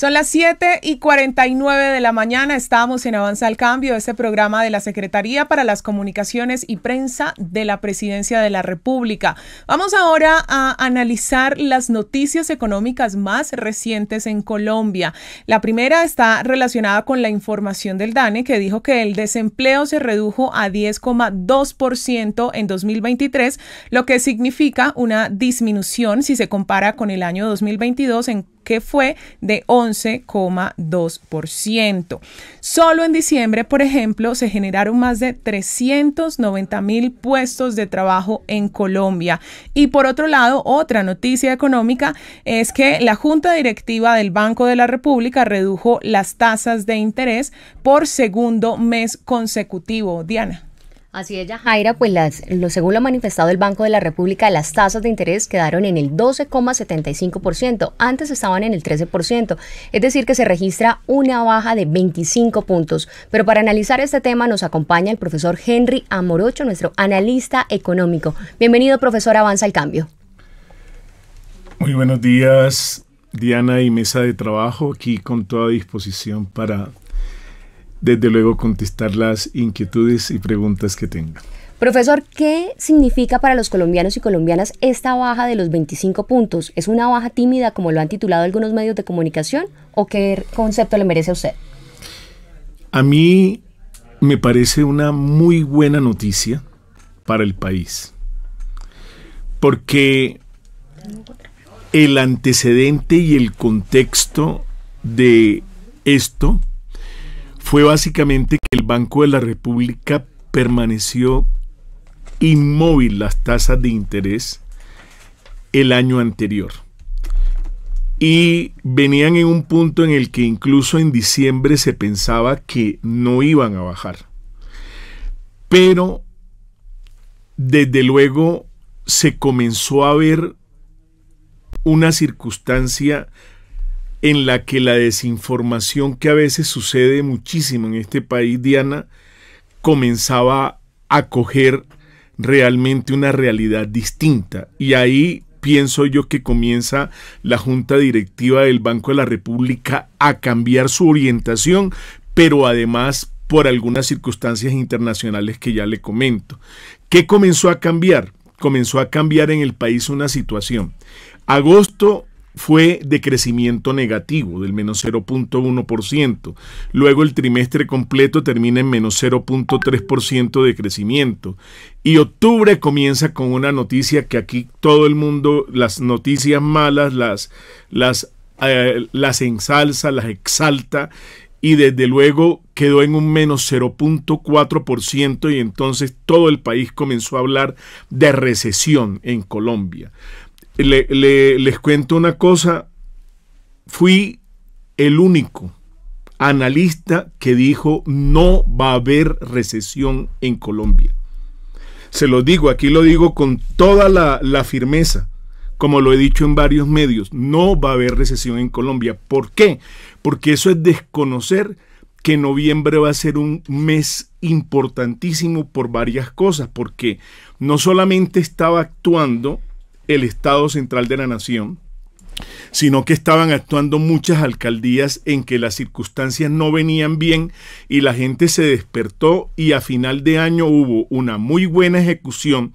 Son las 7 y 49 de la mañana. Estamos en Avanza al Cambio, este programa de la Secretaría para las Comunicaciones y Prensa de la Presidencia de la República. Vamos ahora a analizar las noticias económicas más recientes en Colombia. La primera está relacionada con la información del DANE, que dijo que el desempleo se redujo a 10,2% en 2023, lo que significa una disminución si se compara con el año 2022 en que fue de 11,2%. Solo en diciembre, por ejemplo, se generaron más de 390 mil puestos de trabajo en Colombia. Y por otro lado, otra noticia económica es que la Junta Directiva del Banco de la República redujo las tasas de interés por segundo mes consecutivo. Diana. Así es, Jaira, pues lo, según lo ha manifestado el Banco de la República, las tasas de interés quedaron en el 12,75%, antes estaban en el 13%, es decir que se registra una baja de 25 puntos. Pero para analizar este tema nos acompaña el profesor Henry Amorocho, nuestro analista económico. Bienvenido, profesor, avanza el cambio. Muy buenos días, Diana y mesa de trabajo, aquí con toda disposición para desde luego contestar las inquietudes y preguntas que tenga Profesor, ¿qué significa para los colombianos y colombianas esta baja de los 25 puntos? ¿Es una baja tímida como lo han titulado algunos medios de comunicación o qué concepto le merece a usted? A mí me parece una muy buena noticia para el país, porque el antecedente y el contexto de esto fue básicamente que el Banco de la República permaneció inmóvil las tasas de interés el año anterior. Y venían en un punto en el que incluso en diciembre se pensaba que no iban a bajar. Pero desde luego se comenzó a ver una circunstancia en la que la desinformación que a veces sucede muchísimo en este país, Diana, comenzaba a coger realmente una realidad distinta. Y ahí pienso yo que comienza la Junta Directiva del Banco de la República a cambiar su orientación, pero además por algunas circunstancias internacionales que ya le comento. ¿Qué comenzó a cambiar? Comenzó a cambiar en el país una situación. Agosto fue de crecimiento negativo, del menos 0.1%. Luego el trimestre completo termina en menos 0.3% de crecimiento. Y octubre comienza con una noticia que aquí todo el mundo, las noticias malas, las, las, eh, ensalza, las exalta. Y desde luego quedó en un menos 0.4% y entonces todo el país comenzó a hablar de recesión en Colombia les cuento una cosa. Fui el único analista que dijo no va a haber recesión en Colombia. Se lo digo, aquí lo digo con toda la, la firmeza, como lo he dicho en varios medios, no va a haber recesión en Colombia. ¿Por qué? Porque eso es desconocer que noviembre va a ser un mes importantísimo por varias cosas, porque no solamente estaba actuando el Estado central de la nación, sino que estaban actuando muchas alcaldías en que las circunstancias no venían bien y la gente se despertó y a final de año hubo una muy buena ejecución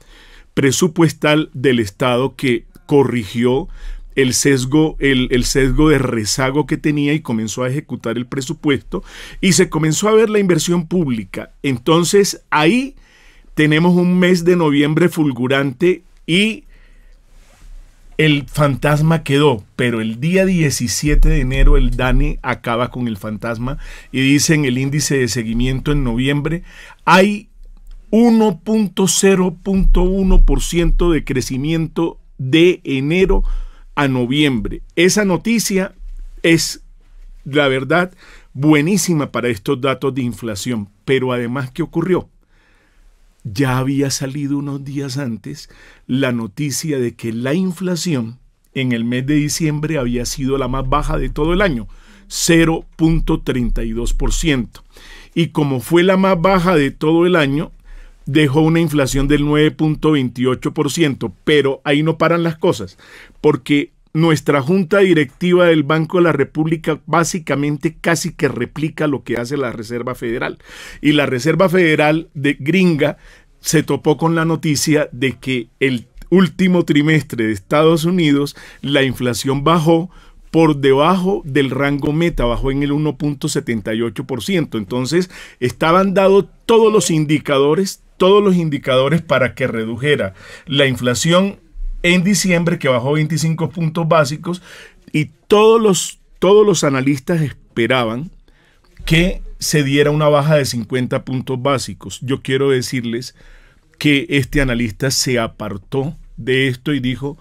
presupuestal del Estado que corrigió el sesgo, el, sesgo de rezago que tenía y comenzó a ejecutar el presupuesto y se comenzó a ver la inversión pública. Entonces ahí tenemos un mes de noviembre fulgurante y el fantasma quedó, pero el día 17 de enero el DANE acaba con el fantasma y dice en el índice de seguimiento en noviembre, hay 1.0.1% de crecimiento de enero a noviembre. Esa noticia es, la verdad, buenísima para estos datos de inflación, pero además, ¿qué ocurrió? ya había salido unos días antes la noticia de que la inflación en el mes de diciembre había sido la más baja de todo el año, 0.32%. Y como fue la más baja de todo el año, dejó una inflación del 9.28%, pero ahí no paran las cosas, porque nuestra junta directiva del Banco de la República básicamente casi que replica lo que hace la Reserva Federal. Y la Reserva Federal de gringa se topó con la noticia de que el último trimestre de Estados Unidos la inflación bajó por debajo del rango meta, bajó en el 1.78%. Entonces, estaban dados todos los indicadores, todos los indicadores para que redujera la inflación en diciembre que bajó 25 puntos básicos y todos los, todos los analistas esperaban que se diera una baja de 50 puntos básicos. Yo quiero decirles que este analista se apartó de esto y dijo,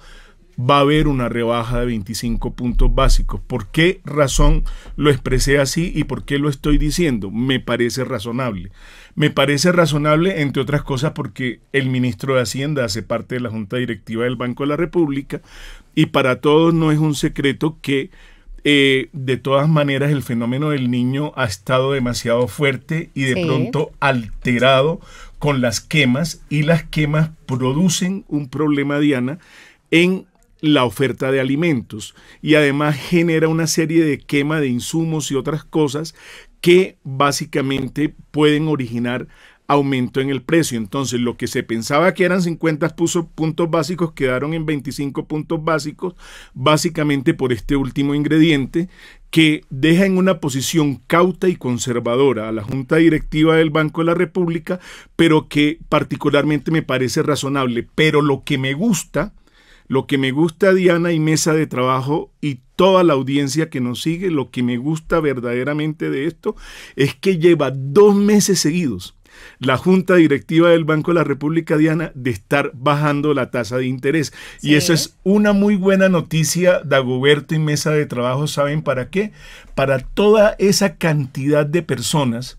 va a haber una rebaja de 25 puntos básicos. ¿Por qué razón lo expresé así y por qué lo estoy diciendo? Me parece razonable. Me parece razonable, entre otras cosas, porque el ministro de Hacienda hace parte de la Junta Directiva del Banco de la República y para todos no es un secreto que eh, de todas maneras el fenómeno del niño ha estado demasiado fuerte y de pronto alterado con las quemas y las quemas producen un problema, Diana, en la oferta de alimentos y además genera una serie de quema de insumos y otras cosas que básicamente pueden originar aumento en el precio. Entonces, lo que se pensaba que eran 50 puntos básicos quedaron en 25 puntos básicos, básicamente por este último ingrediente que deja en una posición cauta y conservadora a la Junta Directiva del Banco de la República, pero que particularmente me parece razonable. Pero lo que me gusta, lo que me gusta Diana y mesa de trabajo y toda la audiencia que nos sigue, lo que me gusta verdaderamente de esto es que lleva dos meses seguidos la Junta Directiva del Banco de la República Diana de estar bajando la tasa de interés. Y eso es una muy buena noticia, Dagoberto y Mesa de Trabajo, ¿saben para qué? Para toda esa cantidad de personas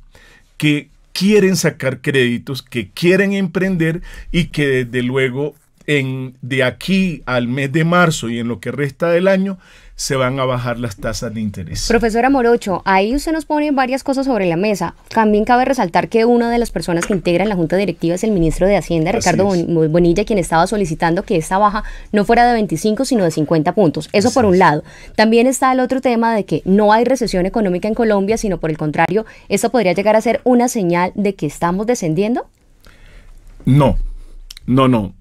que quieren sacar créditos, que quieren emprender y que desde luego en, de aquí al mes de marzo y en lo que resta del año se van a bajar las tasas de interés. Profesora Morocho, ahí usted nos pone varias cosas sobre la mesa. También cabe resaltar que una de las personas que integran la Junta Directiva es el ministro de Hacienda, Ricardo Bonilla, quien estaba solicitando que esta baja no fuera de 25, sino de 50 puntos. Eso por un lado. También está el otro tema de que no hay recesión económica en Colombia, sino por el contrario, esto podría llegar a ser una señal de que estamos descendiendo. No, no, no.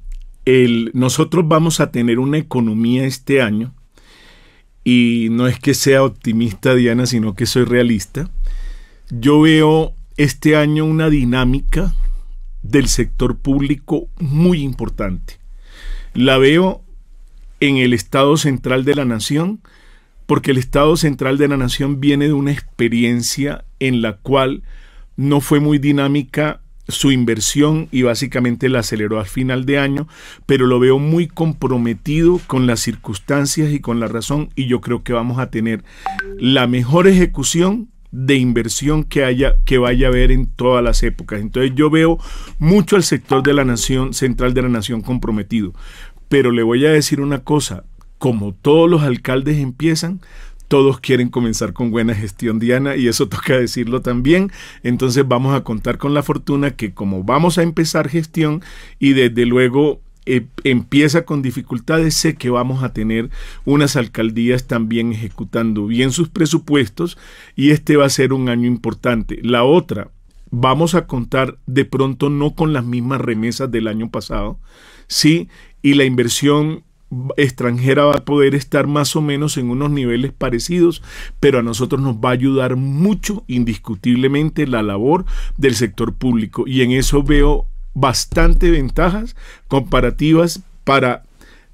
nosotros vamos a tener una economía este año y no es que sea optimista, Diana, sino que soy realista. Yo veo este año una dinámica del sector público muy importante. La veo en el Estado Central de la Nación, porque el Estado Central de la Nación viene de una experiencia en la cual no fue muy dinámica su inversión y básicamente la aceleró al final de año, pero lo veo muy comprometido con las circunstancias y con la razón y yo creo que vamos a tener la mejor ejecución de inversión que haya que vaya a haber en todas las épocas. Entonces yo veo mucho al sector de la nación central de la nación comprometido, pero le voy a decir una cosa, como todos los alcaldes empiezan, todos quieren comenzar con buena gestión, Diana, y eso toca decirlo también. Entonces vamos a contar con la fortuna que como vamos a empezar gestión y desde luego eh, empieza con dificultades, sé que vamos a tener unas alcaldías también ejecutando bien sus presupuestos y este va a ser un año importante. La otra, vamos a contar de pronto no con las mismas remesas del año pasado, sí, y la inversión extranjera va a poder estar más o menos en unos niveles parecidos, pero a nosotros nos va a ayudar mucho indiscutiblemente la labor del sector público y en eso veo bastante ventajas comparativas para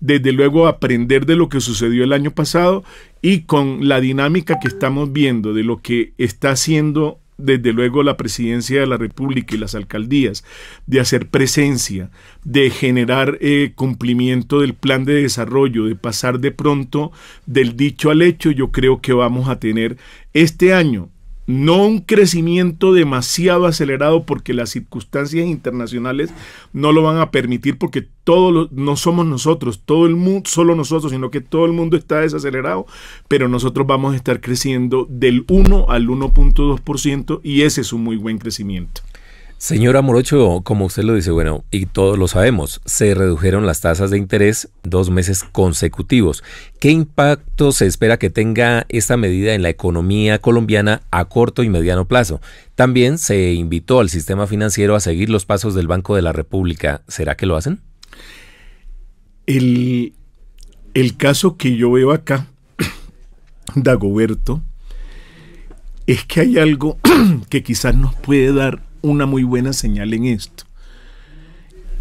desde luego aprender de lo que sucedió el año pasado y con la dinámica que estamos viendo de lo que está haciendo desde luego la presidencia de la República y las alcaldías, de hacer presencia, de generar eh, cumplimiento del plan de desarrollo, de pasar de pronto del dicho al hecho, yo creo que vamos a tener este año no un crecimiento demasiado acelerado porque las circunstancias internacionales no lo van a permitir porque todos no somos nosotros, todo el mundo, solo nosotros, sino que todo el mundo está desacelerado, pero nosotros vamos a estar creciendo del 1 al 1.2% y ese es un muy buen crecimiento. Señora Morocho, como usted lo dice, bueno, y todos lo sabemos, se redujeron las tasas de interés dos meses consecutivos. ¿Qué impacto se espera que tenga esta medida en la economía colombiana a corto y mediano plazo? También se invitó al sistema financiero a seguir los pasos del Banco de la República. ¿Será que lo hacen? El, el caso que yo veo acá, Dagoberto, es que hay algo que quizás nos puede dar una muy buena señal en esto.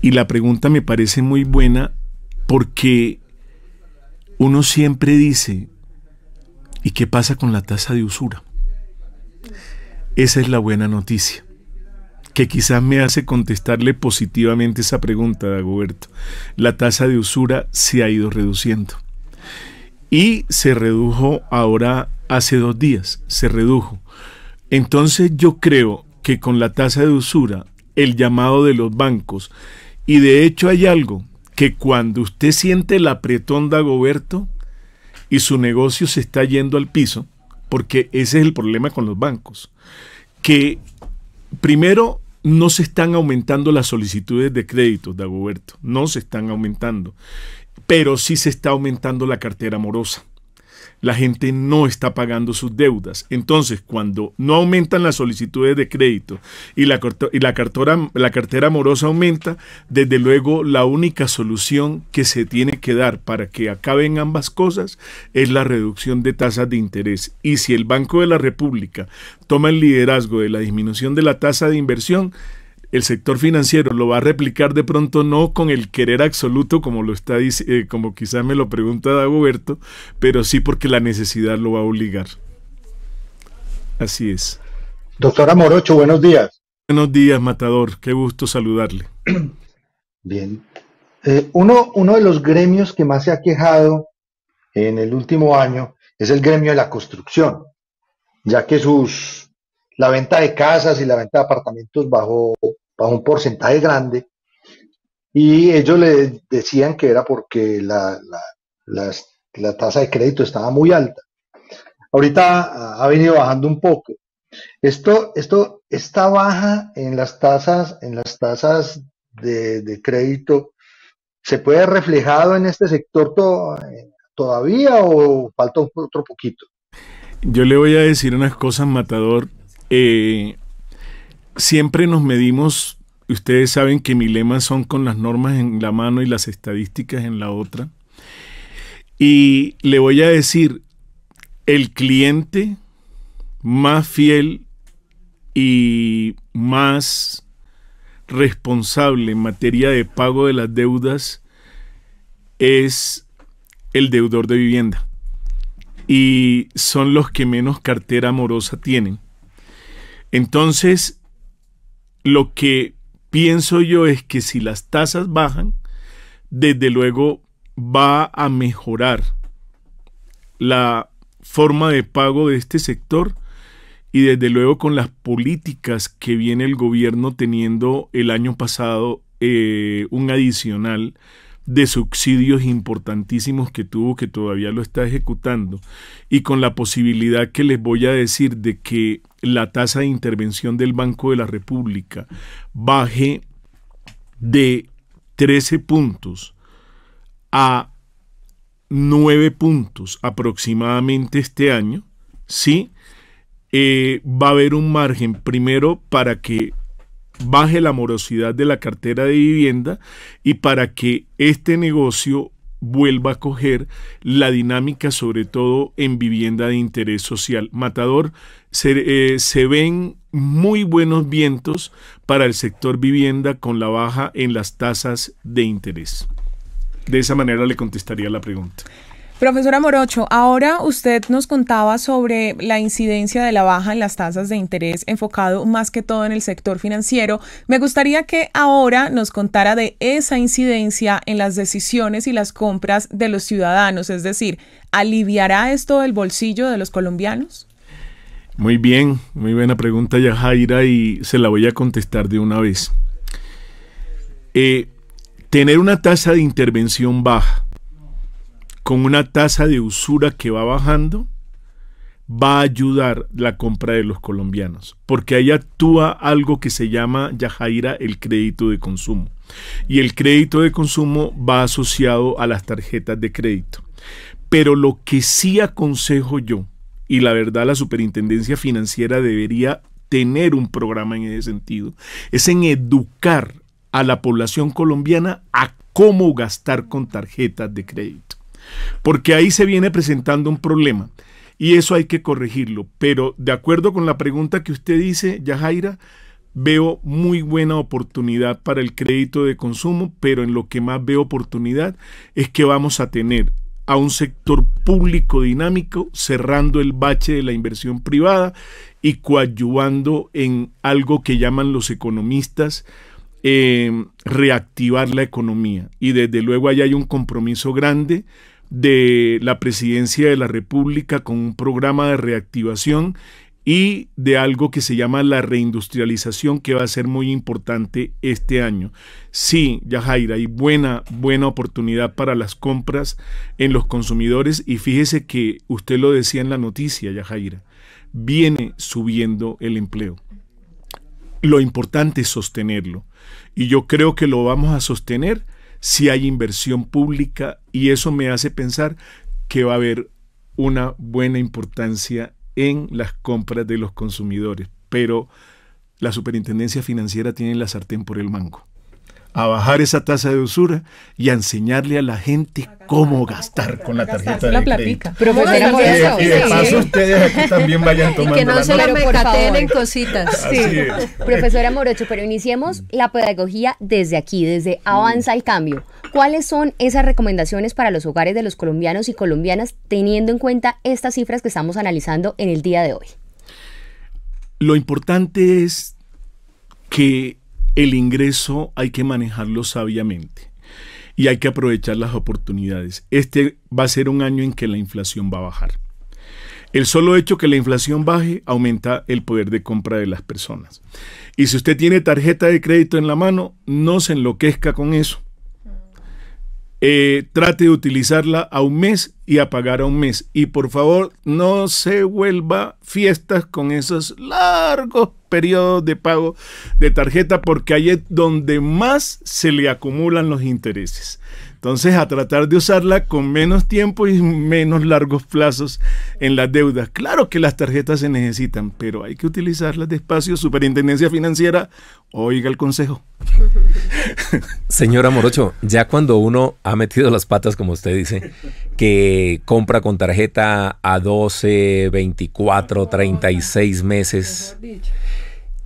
Y la pregunta me parece muy buena porque uno siempre dice, ¿y qué pasa con la tasa de usura? Esa es la buena noticia, que quizás me hace contestarle positivamente esa pregunta, Dagoberto. La tasa de usura se ha ido reduciendo. Y se redujo ahora hace dos días, se redujo. Entonces yo creo que con la tasa de usura, el llamado de los bancos, y de hecho hay algo que cuando usted siente el apretón de Agoberto y su negocio se está yendo al piso, porque ese es el problema con los bancos, que primero no se están aumentando las solicitudes de créditos de Agoberto, no se están aumentando, pero sí se está aumentando la cartera morosa la gente no está pagando sus deudas. Entonces, cuando no aumentan las solicitudes de crédito y la, y la, la cartera amorosa aumenta, desde luego la única solución que se tiene que dar para que acaben ambas cosas es la reducción de tasas de interés. Y si el Banco de la República toma el liderazgo de la disminución de la tasa de inversión, el sector financiero lo va a replicar de pronto no con el querer absoluto como lo está eh, como quizás me lo pregunta Dagoberto, pero sí porque la necesidad lo va a obligar. Así es. Doctora Morocho, buenos días. Buenos días, Matador. Qué gusto saludarle. Bien. Eh, uno, uno de los gremios que más se ha quejado en el último año es el gremio de la construcción, ya que sus la venta de casas y la venta de apartamentos bajó para un porcentaje grande, y ellos le decían que era porque la, tasa de crédito estaba muy alta. Ahorita ha venido bajando un poco. Esto, esto, esta baja en las tasas, en las tasas de, crédito, ¿se puede reflejado en este sector eh, todavía o falta otro poquito? Yo le voy a decir unas cosas, Matador. Eh, siempre nos medimos, ustedes saben que mi lema son con las normas en la mano y las estadísticas en la otra. Y le voy a decir, el cliente más fiel y más responsable en materia de pago de las deudas es el deudor de vivienda. Y son los que menos cartera amorosa tienen. Entonces, lo que pienso yo es que si las tasas bajan, desde luego va a mejorar la forma de pago de este sector y desde luego con las políticas que viene el gobierno teniendo el año pasado eh, un adicional de subsidios importantísimos que tuvo, que todavía lo está ejecutando, y con la posibilidad que les voy a decir de que la tasa de intervención del Banco de la República baje de 13 puntos a 9 puntos aproximadamente este año, ¿sí? Eh, va a haber un margen primero para que baje la morosidad de la cartera de vivienda y para que este negocio vuelva a coger la dinámica, sobre todo en vivienda de interés social. Matador, se, eh, se, ven muy buenos vientos para el sector vivienda con la baja en las tasas de interés. De esa manera le contestaría la pregunta. Profesora Morocho, ahora usted nos contaba sobre la incidencia de la baja en las tasas de interés enfocado más que todo en el sector financiero. Me gustaría que ahora nos contara de esa incidencia en las decisiones y las compras de los ciudadanos, es decir, ¿aliviará esto el bolsillo de los colombianos? Muy bien, muy buena pregunta Yajaira y se la voy a contestar de una vez. Eh, tener una tasa de intervención baja con una tasa de usura que va bajando, va a ayudar la compra de los colombianos, porque ahí actúa algo que se llama Yajaira el crédito de consumo. Y el crédito de consumo va asociado a las tarjetas de crédito. Pero lo que sí aconsejo yo, y la verdad la superintendencia financiera debería tener un programa en ese sentido, es en educar a la población colombiana a cómo gastar con tarjetas de crédito. Porque ahí se viene presentando un problema y eso hay que corregirlo. Pero de acuerdo con la pregunta que usted dice, Yajaira, veo muy buena oportunidad para el crédito de consumo, pero en lo que más veo oportunidad es que vamos a tener a un sector público dinámico, cerrando el bache de la inversión privada y coadyuvando en algo que llaman los economistas eh, reactivar la economía. Y desde luego ahí hay un compromiso grande de la presidencia de la República con un programa de reactivación y de algo que se llama la reindustrialización que va a ser muy importante este año. Sí, Yajaira, hay buena, buena oportunidad para las compras en los consumidores y fíjese que usted lo decía en la noticia, Yajaira, viene subiendo el empleo. Lo importante es sostenerlo y yo creo que lo vamos a sostener si hay inversión pública y eso me hace pensar que va a haber una buena importancia en las compras de los consumidores. Pero la superintendencia financiera tiene la sartén por el mango a bajar esa tasa de usura y a enseñarle a la gente cómo gastar con la tarjeta de crédito. Pues, y, ustedes aquí también vayan tomando y que no se la cositas. Profesora Morocho, pero iniciemos la pedagogía desde aquí, desde Avanza el Cambio. ¿Cuáles son esas recomendaciones para los hogares de los colombianos y colombianas teniendo en cuenta estas cifras que estamos analizando en el día de hoy? Lo importante es que el ingreso hay que manejarlo sabiamente y hay que aprovechar las oportunidades. Este va a ser un año en que la inflación va a bajar. El solo hecho que la inflación baje aumenta el poder de compra de las personas. Y si usted tiene tarjeta de crédito en la mano, no se enloquezca con eso. Eh, trate de utilizarla a un mes y a pagar a un mes. Y por favor, no se vuelva fiestas con esos largos periodo de pago de tarjeta porque ahí es donde más se le acumulan los intereses. Entonces, a tratar de usarla con menos tiempo y menos largos plazos en las deudas. Claro que las tarjetas se necesitan, pero hay que utilizarlas despacio. Superintendencia Financiera, oiga el consejo. Señora Morocho, ya cuando uno ha metido las patas, como usted dice, que compra con tarjeta a 12, 24, 36 meses,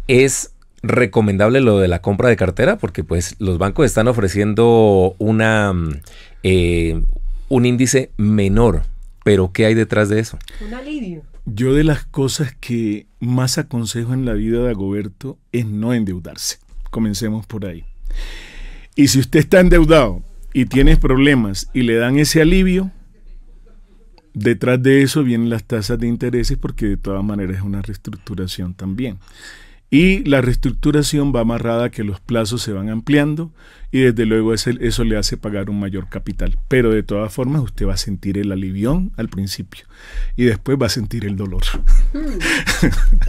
es recomendable lo de la compra de cartera porque pues los bancos están ofreciendo una eh, un índice menor pero qué hay detrás de eso un alivio yo de las cosas que más aconsejo en la vida de Agoberto es no endeudarse Comencemos por ahí. Y si usted está endeudado y tiene problemas y le dan ese alivio, detrás de eso vienen las tasas de intereses porque de todas maneras es una reestructuración también. Y la reestructuración va amarrada que los plazos se van ampliando y desde luego eso le hace pagar un mayor capital. Pero de todas formas usted va a sentir el alivión al principio y después va a sentir el dolor. Hmm.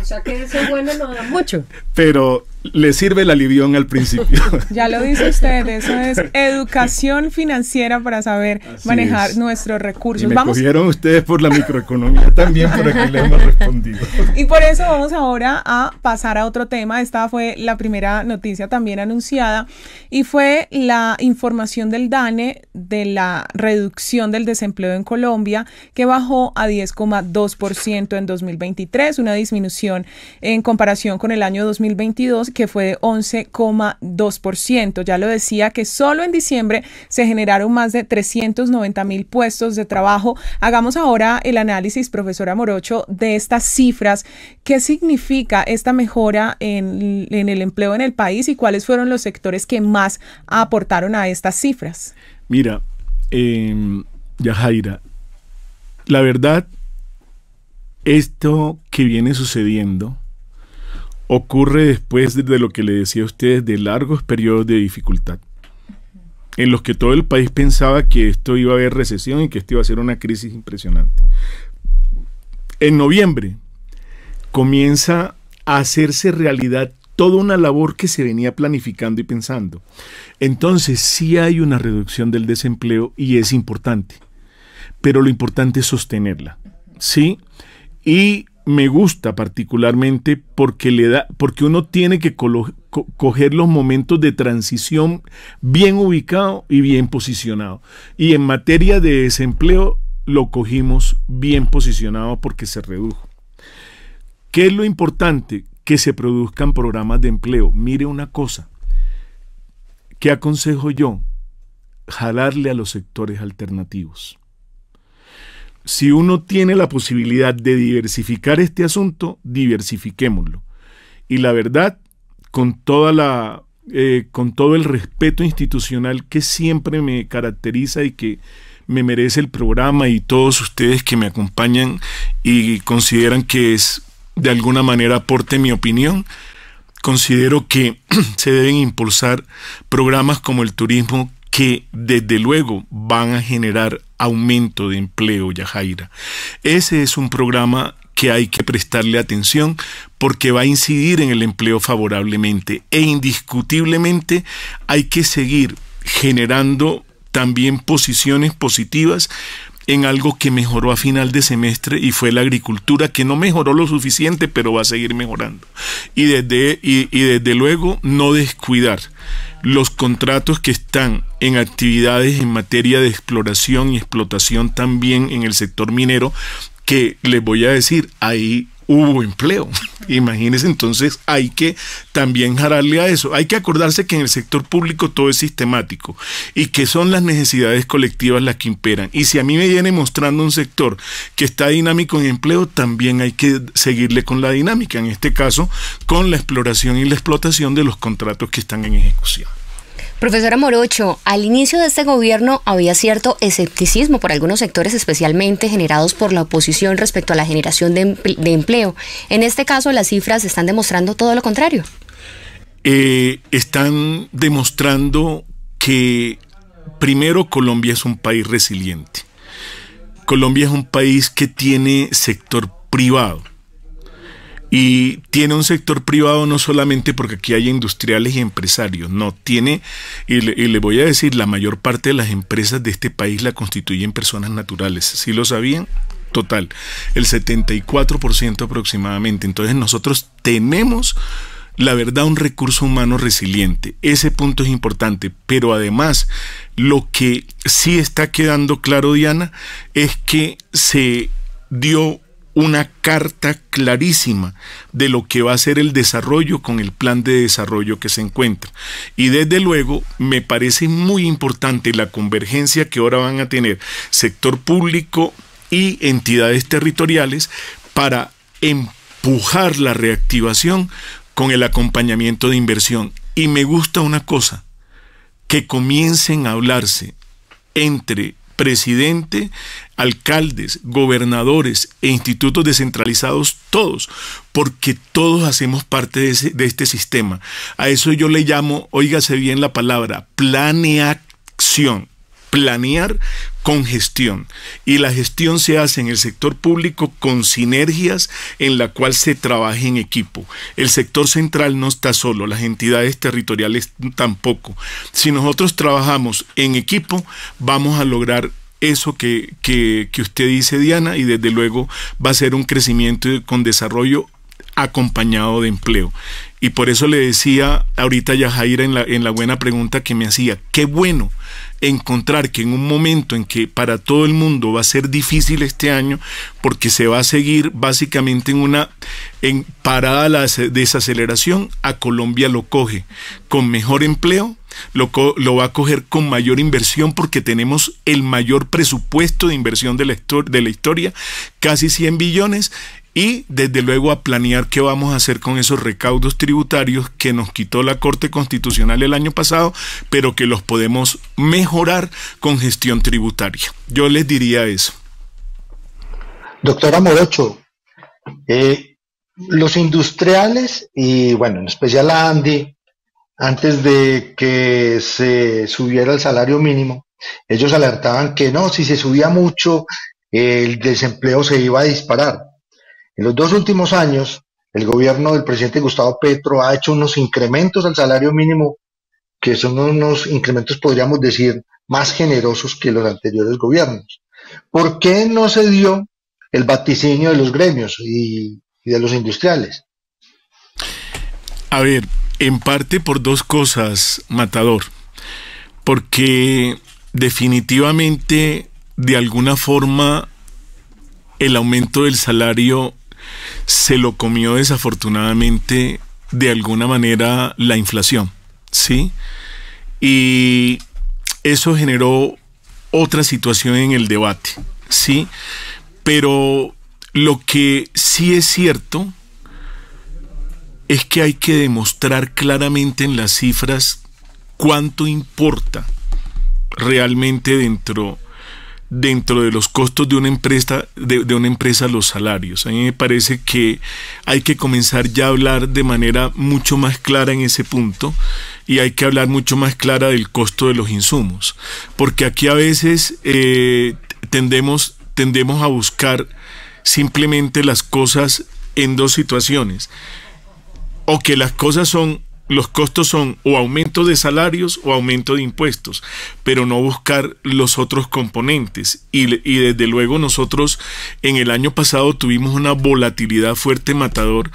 O sea que eso bueno no da mucho. Pero le sirve el alivión al principio. ya lo dice usted, eso es educación financiera para saber manejar nuestros recursos. Y me ustedes por la microeconomía también por aquí le hemos respondido. Y por eso vamos ahora a pasar a otro tema. Esta fue la primera noticia también anunciada y fue la información del DANE de la reducción del desempleo en Colombia, que bajó a 10,2% en 2023, una disminución en comparación con el año 2022, que fue de 11,2%. Ya lo decía que solo en diciembre se generaron más de 390 mil puestos de trabajo. Hagamos ahora el análisis, profesora Morocho, de estas cifras. ¿Qué significa esta mejora en, en el empleo en el país y cuáles fueron los sectores que más aportaron a estas cifras? Mira, eh, Yajaira, la verdad, esto que viene sucediendo ocurre después de lo que le decía a ustedes de largos periodos de dificultad, en los que todo el país pensaba que esto iba a haber recesión y que esto iba a ser una crisis impresionante. En noviembre comienza a hacerse realidad toda una labor que se venía planificando y pensando. Entonces sí hay una reducción del desempleo y es importante, pero lo importante es sostenerla, ¿sí? Y me gusta particularmente porque le da porque uno tiene que coger los momentos de transición bien ubicado y bien posicionado. Y en materia de desempleo lo cogimos bien posicionado porque se redujo. ¿Qué es lo importante? que se produzcan programas de empleo. Mire una cosa, ¿qué aconsejo yo? Jalarle a los sectores alternativos. Si uno tiene la posibilidad de diversificar este asunto, diversifiquémoslo. Y la verdad, con toda la eh, con todo el respeto institucional que siempre me caracteriza y que me merece el programa y todos ustedes que me acompañan y consideran que es de alguna manera aporte mi opinión, considero que se deben impulsar programas como el turismo que desde luego van a generar aumento de empleo, Yajaira. Ese es un programa que hay que prestarle atención porque va a incidir en el empleo favorablemente e indiscutiblemente hay que seguir generando también posiciones positivas en algo que mejoró a final de semestre y fue la agricultura, que no mejoró lo suficiente, pero va a seguir mejorando. Y desde, y, desde luego no descuidar los contratos que están en actividades en materia de exploración y explotación también en el sector minero, que les voy a decir, ahí hubo empleo. Imagínense, entonces hay que también jararle a eso. Hay que acordarse que en el sector público todo es sistemático y que son las necesidades colectivas las que imperan. Y si a mí me viene mostrando un sector que está dinámico en empleo, también hay que seguirle con la dinámica, en este caso con la exploración y la explotación de los contratos que están en ejecución. Profesora Morocho, al inicio de este gobierno había cierto escepticismo por algunos sectores, especialmente generados por la oposición respecto a la generación de, empleo. En este caso, las cifras están demostrando todo lo contrario. Eh, están demostrando que, primero, Colombia es un país resiliente. Colombia es un país que tiene sector privado y tiene un sector privado no solamente porque aquí hay industriales y empresarios, no, tiene, y le, voy a decir, la mayor parte de las empresas de este país la constituyen personas naturales, si lo sabían? Total, el 74% aproximadamente. Entonces nosotros tenemos la verdad, un recurso humano resiliente. Ese punto es importante. Pero además, lo que sí está quedando claro, Diana, es que se dio una carta clarísima de lo que va a ser el desarrollo con el plan de desarrollo que se encuentra. Y desde luego me parece muy importante la convergencia que ahora van a tener sector público y entidades territoriales para empujar la reactivación con el acompañamiento de inversión. Y me gusta una cosa, que comiencen a hablarse entre presidente, alcaldes, gobernadores e institutos descentralizados, todos, porque todos hacemos parte de, este sistema. A eso yo le llamo, óigase bien la palabra, planeación planear con gestión. Y la gestión se hace en el sector público con sinergias en la cual se trabaje en equipo. El sector central no está solo, las entidades territoriales tampoco. Si nosotros trabajamos en equipo, vamos a lograr eso que, usted dice, Diana, y desde luego va a ser un crecimiento con desarrollo acompañado de empleo. Y por eso le decía ahorita a Yajaira en la, en la buena pregunta que me hacía, qué bueno encontrar que en un momento en que para todo el mundo va a ser difícil este año, porque se va a seguir básicamente en una en parada la desaceleración, a Colombia lo coge con mejor empleo, lo, lo, va a coger con mayor inversión porque tenemos el mayor presupuesto de inversión de la, de la historia, casi 100 billones, y desde luego a planear qué vamos a hacer con esos recaudos tributarios que nos quitó la Corte Constitucional el año pasado, pero que los podemos mejorar con gestión tributaria. Yo les diría eso. Doctora Morocho, eh, los industriales y bueno, en especial a Andy, antes de que se subiera el salario mínimo, ellos alertaban que no, si se subía mucho, el desempleo se iba a disparar. En los dos últimos años, el gobierno del presidente Gustavo Petro ha hecho unos incrementos al salario mínimo que son unos incrementos, podríamos decir, más generosos que los anteriores gobiernos. ¿Por qué no se dio el vaticinio de los gremios y, de los industriales? A ver, en parte por dos cosas, Matador. Porque definitivamente, de alguna forma, el aumento del salario se lo comió desafortunadamente de alguna manera la inflación, ¿sí? Y eso generó otra situación en el debate, ¿sí? Pero lo que sí es cierto es que hay que demostrar claramente en las cifras cuánto importa realmente dentro dentro de los costos de una empresa, de, una empresa los salarios. A mí me parece que hay que comenzar ya a hablar de manera mucho más clara en ese punto y hay que hablar mucho más clara del costo de los insumos. Porque aquí a veces eh, tendemos, tendemos a buscar simplemente las cosas en dos situaciones. O que las cosas son los costos son o aumento de salarios o aumento de impuestos, pero no buscar los otros componentes. Y, y, desde luego nosotros en el año pasado tuvimos una volatilidad fuerte matador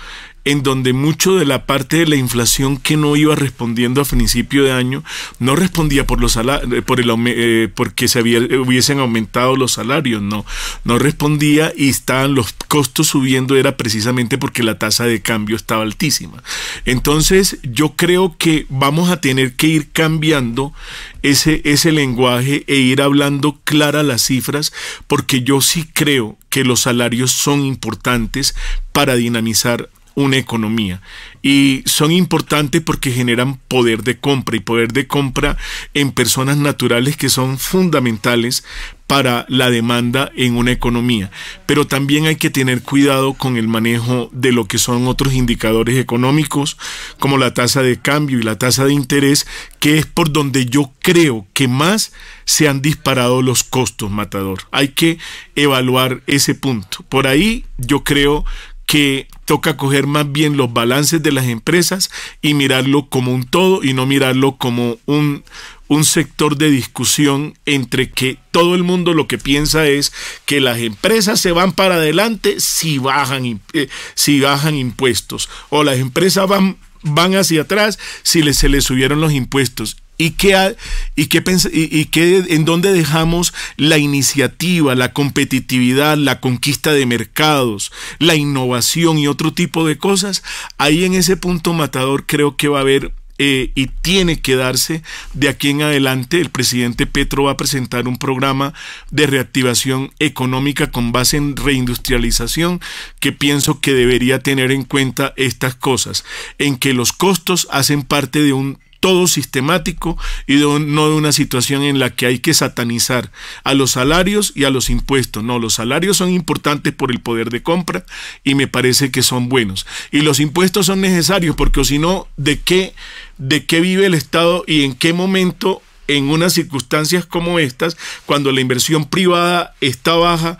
en donde mucho de la parte de la inflación que no iba respondiendo a principio de año no respondía por los eh, por el eh, porque se eh, hubiesen aumentado los salarios, no, no respondía y estaban los costos subiendo era precisamente porque la tasa de cambio estaba altísima. Entonces, yo creo que vamos a tener que ir cambiando ese ese lenguaje e ir hablando clara las cifras porque yo sí creo que los salarios son importantes para dinamizar una economía. Y son importantes porque generan poder de compra y poder de compra en personas naturales que son fundamentales para la demanda en una economía. Pero también hay que tener cuidado con el manejo de lo que son otros indicadores económicos, como la tasa de cambio y la tasa de interés, que es por donde yo creo que más se han disparado los costos, Matador. Hay que evaluar ese punto. Por ahí yo creo que toca coger más bien los balances de las empresas y mirarlo como un todo y no mirarlo como un, un sector de discusión entre que todo el mundo lo que piensa es que las empresas se van para adelante si bajan, eh, si bajan impuestos o las empresas van, van hacia atrás si se les subieron los impuestos ¿Y qué, y, qué, y en dónde dejamos la iniciativa, la competitividad, la conquista de mercados, la innovación y otro tipo de cosas? Ahí en ese punto matador creo que va a haber eh, y tiene que darse de aquí en adelante. El presidente Petro va a presentar un programa de reactivación económica con base en reindustrialización que pienso que debería tener en cuenta estas cosas, en que los costos hacen parte de un todo sistemático y no de una situación en la que hay que satanizar a los salarios y a los impuestos. No, los salarios son importantes por el poder de compra y me parece que son buenos. Y los impuestos son necesarios porque si no, ¿de qué, ¿de qué vive el Estado y en qué momento en unas circunstancias como estas, cuando la inversión privada está baja,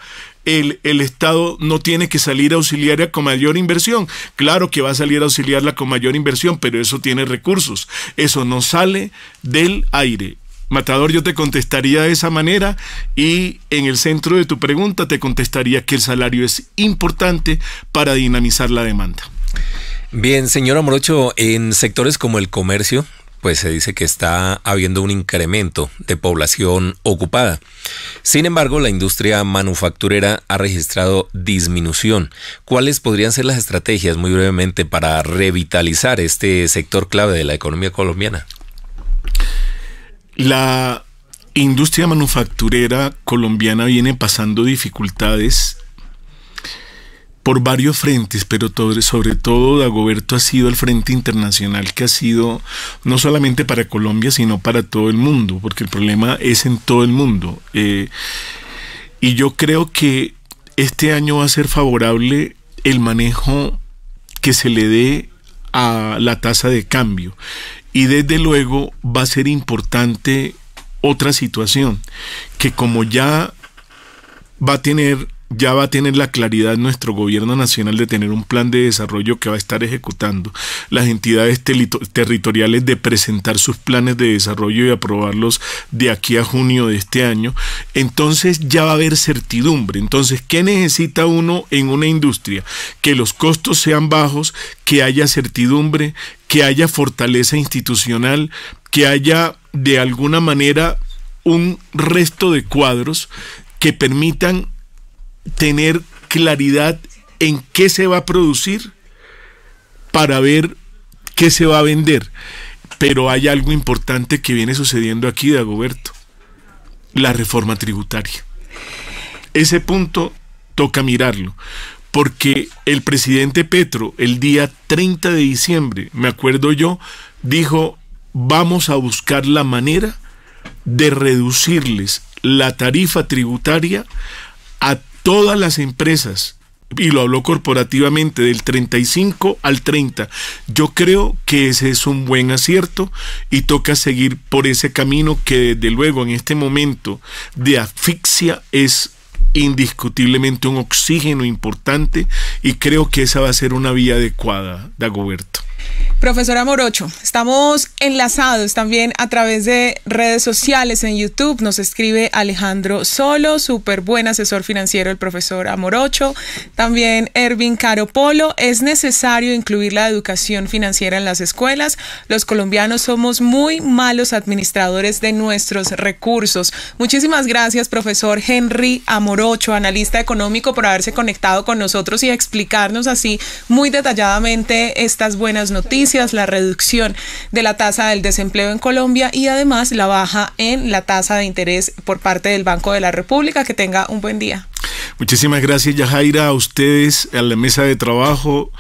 el, Estado no tiene que salir auxiliarla con mayor inversión. Claro que va a salir a auxiliarla con mayor inversión, pero eso tiene recursos. Eso no sale del aire. Matador, yo te contestaría de esa manera y en el centro de tu pregunta te contestaría que el salario es importante para dinamizar la demanda. Bien, señor Morocho, en sectores como el comercio, pues se dice que está habiendo un incremento de población ocupada. Sin embargo, la industria manufacturera ha registrado disminución. ¿Cuáles podrían ser las estrategias, muy brevemente, para revitalizar este sector clave de la economía colombiana? La industria manufacturera colombiana viene pasando dificultades por varios frentes, pero sobre todo Dagoberto ha sido el frente internacional que ha sido no solamente para Colombia, sino para todo el mundo, porque el problema es en todo el mundo. Eh, y yo creo que este año va a ser favorable el manejo que se le dé a la tasa de cambio. Y desde luego va a ser importante otra situación, que como ya va a tener ya va a tener la claridad nuestro gobierno nacional de tener un plan de desarrollo que va a estar ejecutando, las entidades territoriales de presentar sus planes de desarrollo y aprobarlos de aquí a junio de este año, entonces ya va a haber certidumbre. Entonces, ¿qué necesita uno en una industria? Que los costos sean bajos, que haya certidumbre, que haya fortaleza institucional, que haya de alguna manera un resto de cuadros que permitan tener claridad en qué se va a producir para ver qué se va a vender. Pero hay algo importante que viene sucediendo aquí, Dagoberto, la reforma tributaria. Ese punto toca mirarlo, porque el presidente Petro el día 30 de diciembre, me acuerdo yo, dijo, vamos a buscar la manera de reducirles la tarifa tributaria a todas las empresas, y lo habló corporativamente, del 35 al 30. Yo creo que ese es un buen acierto y toca seguir por ese camino que desde luego en este momento de asfixia es indiscutiblemente un oxígeno importante y creo que esa va a ser una vía adecuada, Dagoberto. Profesor amorocho estamos enlazados también a través de redes sociales en YouTube. Nos escribe Alejandro Solo, súper buen asesor financiero el profesor Amorocho. También Ervin Caropolo. Es necesario incluir la educación financiera en las escuelas. Los colombianos somos muy malos administradores de nuestros recursos. Muchísimas gracias, profesor Henry Amorocho, analista económico, por haberse conectado con nosotros y explicarnos así muy detalladamente estas buenas noticias, la reducción de la tasa del desempleo en Colombia y además la baja en la tasa de interés por parte del Banco de la República. Que tenga un buen día. Muchísimas gracias, Yajaira, a ustedes, a la mesa de trabajo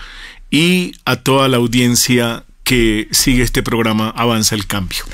y a toda la audiencia que sigue este programa Avanza el Cambio.